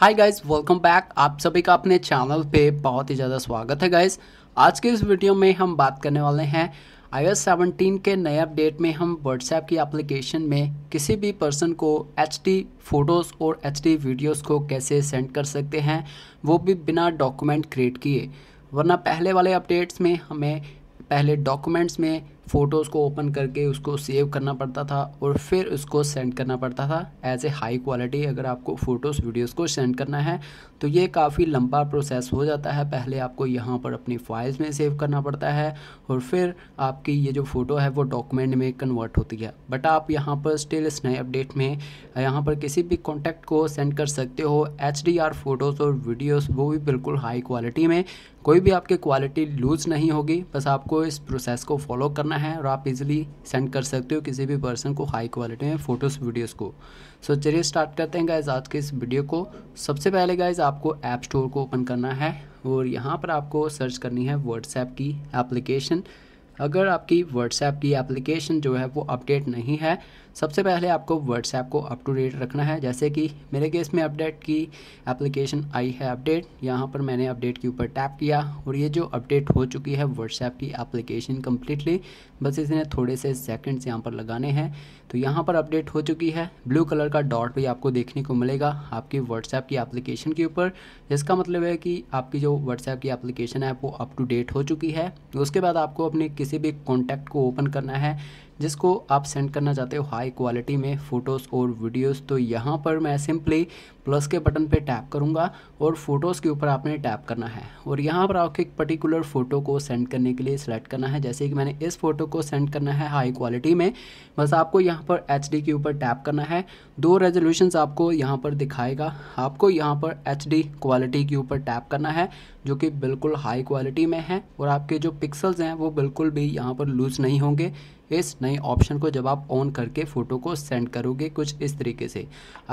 hi guys welcome back आप सभी का अपने चैनल पे बहुत ही ज़्यादा स्वागत है गाइस आज के इस वीडियो में हम बात करने वाले हैं आई सेवनटीन के नए अपडेट में हम व्हाट्सएप की एप्लीकेशन में किसी भी पर्सन को एच डी फ़ोटोज़ और एच डी वीडियोज़ को कैसे सेंड कर सकते हैं वो भी बिना डॉक्यूमेंट क्रिएट किए वरना पहले वाले अपडेट्स में हमें पहले डॉक्यूमेंट्स में फ़ोटोज़ को ओपन करके उसको सेव करना पड़ता था और फिर उसको सेंड करना पड़ता था एज ए हाई क्वालिटी अगर आपको फ़ोटोज़ वीडियोज़ को सेंड करना है तो ये काफ़ी लंबा प्रोसेस हो जाता है पहले आपको यहाँ पर अपनी फाइल्स में सेव करना पड़ता है और फिर आपकी ये जो फ़ोटो है वो डॉक्यूमेंट में कन्वर्ट होती है बट आप यहाँ पर स्टिल इस नए अपडेट में यहाँ पर किसी भी कॉन्टैक्ट को सेंड कर सकते हो एच फ़ोटोज़ और वीडियोज़ वो भी बिल्कुल हाई क्वालिटी में कोई भी आपकी क्वालिटी लूज़ नहीं होगी बस आपको इस प्रोसेस को फॉलो करना करना है और आप इजीली सेंड कर सकते हो किसी भी पर्सन को हाई क्वालिटी में फोटोज़ वीडियोस को सो so, चलिए स्टार्ट करते हैं गाइज आज के इस वीडियो को सबसे पहले गाइज आपको ऐप स्टोर को ओपन करना है और यहाँ पर आपको सर्च करनी है व्हाट्सएप की एप्लीकेशन अगर आपकी व्हाट्सएप की एप्लीकेशन जो है वो अपडेट नहीं है सबसे पहले आपको व्हाट्सएप को अप टू डेट रखना है जैसे कि मेरे केस में अपडेट की एप्लीकेशन आई है अपडेट यहाँ पर मैंने अपडेट के ऊपर टैप किया और ये जो अपडेट हो चुकी है व्हाट्सएप की एप्लीकेशन कम्प्लीटली बस इसने थोड़े से सेकेंड्स यहाँ पर लगाने हैं तो यहाँ पर अपडेट हो चुकी है ब्लू कलर का डॉट भी आपको देखने को मिलेगा आपकी व्हाट्सएप की एप्लीकेशन के ऊपर जिसका मतलब है कि आपकी जो व्हाट्सएप की एप्लीकेशन है वो अप टू डेट हो चुकी है उसके बाद आपको अपने किस किसी भी कॉन्टैक्ट को ओपन करना है जिसको आप सेंड करना चाहते हो हाई क्वालिटी में फ़ोटोज़ और वीडियोस तो यहाँ पर मैं सिंपली प्लस के बटन पे टैप करूँगा और फ़ोटोज़ के ऊपर आपने टैप करना है और यहाँ पर आपको एक पर्टिकुलर फ़ोटो को सेंड करने के लिए सिलेक्ट करना है जैसे कि मैंने इस फ़ोटो को सेंड करना है हाई क्वालिटी में बस आपको यहाँ पर एच के ऊपर टैप करना है दो रेजोल्यूशन आपको यहाँ पर दिखाएगा आपको यहाँ पर एच क्वालिटी के ऊपर टैप करना है जो कि बिल्कुल हाई क्वालिटी में है और आपके जो पिक्सल्स हैं वो बिल्कुल बिल्कुल भी यहाँ पर लूज़ नहीं होंगे इस नए ऑप्शन को जब आप ऑन करके फ़ोटो को सेंड करोगे कुछ इस तरीके से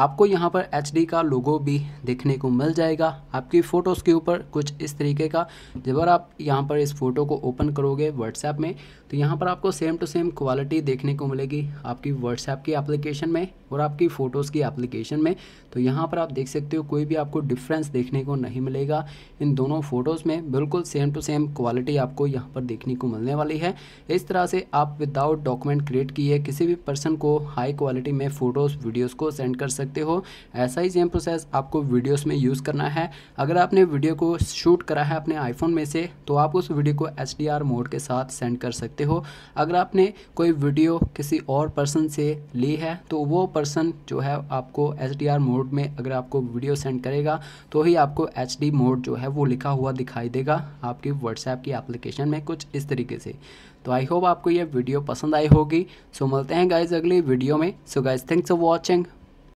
आपको यहाँ पर एच का लोगो भी देखने को मिल जाएगा आपकी फ़ोटोज़ के ऊपर कुछ इस तरीके का जब आप यहाँ पर इस फ़ोटो को ओपन करोगे व्हाट्सएप में तो यहाँ पर आपको सेम टू सेम क्वालिटी देखने को मिलेगी आपकी व्हाट्सएप की एप्लीकेशन में और आपकी फ़ोटोज़ की एप्लीकेशन में तो यहाँ पर आप देख सकते हो कोई भी आपको डिफरेंस देखने को नहीं मिलेगा इन दोनों फ़ोटोज़ में बिल्कुल सेम टू सेम क्वालिटी आपको यहाँ पर देखने को मिलने वाली है इस तरह से आप विदाउट विदाउट डॉक्यूमेंट क्रिएट किए किसी भी पर्सन को हाई क्वालिटी में फ़ोटोज़ वीडियोस को सेंड कर सकते हो ऐसा ही सेम प्रोसेस आपको वीडियोस में यूज़ करना है अगर आपने वीडियो को शूट करा है अपने आईफोन में से तो आप उस वीडियो को एच मोड के साथ सेंड कर सकते हो अगर आपने कोई वीडियो किसी और पर्सन से ली है तो वो पर्सन जो है आपको एच मोड में अगर आपको वीडियो सेंड करेगा तो ही आपको एच मोड जो है वो लिखा हुआ दिखाई देगा आपकी व्हाट्सएप की एप्लीकेशन में कुछ इस तरीके से तो आई होप आपको यह वीडियो पसंद पसंद आई होगी सो मिलते हैं गाइज अगली वीडियो में so guys thanks for watching